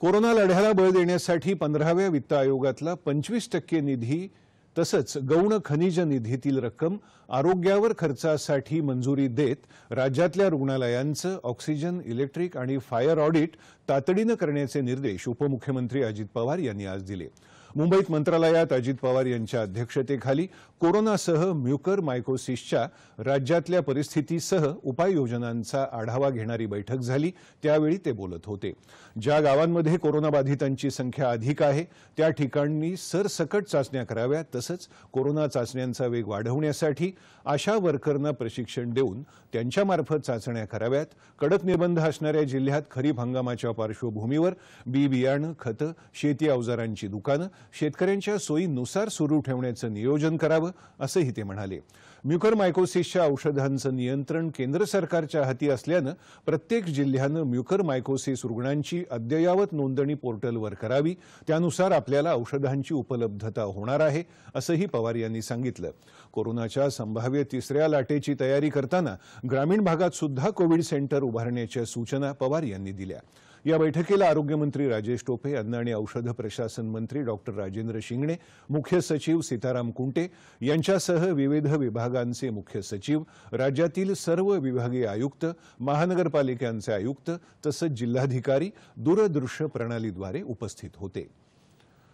corona लढ्याला बळ देण्यासाठी पंधराव्या वित्त आयोगातला पंचवीस टक्के निधी तसंच गौण खनिज निधीतील रक्कम आरोग्यावर खर्चासाठी मंजुरी देत राज्यातल्या रुग्णालयांचं ऑक्सिजन इलेक्ट्रिक आणि फायर ऑडिट तातडीनं करण्याचे निर्देश उपमुख्यमंत्री अजित पवार यांनी आज दिले मुंबईत मंत्रालयात अजित पवार यांच्या अध्यक्षतेखाली कोरोनासह म्युकर मायकोसिसच्या राज्यातल्या परिस्थितीसह उपाययोजनांचा आढावा घेणारी बैठक झाली त्यावेळी ते बोलत होते ज्या गावांमध्ये कोरोनाबाधितांची संख्या अधिक आहे त्या ठिकाणी सरसकट चाचण्या कराव्या तसंच कोरोना चाचण्यांचा वेग वाढवण्यासाठी आशा वर्करना प्रशिक्षण देऊन त्यांच्यामार्फत चाचण्या कराव्यात कडक निर्बंध असणाऱ्या जिल्ह्यात खरीप हंगामाच्या पार्श्वभूमीवर बी बियाणं खतं शेती अवजारांची दुकानं शेतकऱ्यांच्या सोयीनुसार सुरू ठेवण्याचं नियोजन करावं असंही ते म्हणाले म्युकर मायकोसिसच्या औषधांचं नियंत्रण केंद्र सरकारच्या हाती असल्यानं प्रत्येक जिल्ह्यानं मायकोसिस रुग्णांची अद्ययावत नोंदणी पोर्टलवर करावी त्यानुसार आपल्याला औषधांची उपलब्धता होणार आहे असंही पवार यांनी सांगितलं कोरोनाच्या संभाव्य तिसऱ्या लाटेची तयारी करताना ग्रामीण भागात सुद्धा कोविड सेंटर उभारण्याच्या सूचना पवार यांनी दिल्या या बैठकीला आरोग्यमंत्री राजेश टोपे अन्न आणि औषध प्रशासन मंत्री डॉक्टर राजेंद्र शिंगणे मुख्य सचिव सीताराम कुंटे यांच्यासह विविध विभागांचे मुख्य सचिव राज्यातील सर्व विभागीय आयुक्त महानगरपालिकांचे आयुक्त तसंच जिल्हाधिकारी दूरदृश्य प्रणालीद्वारे उपस्थित होते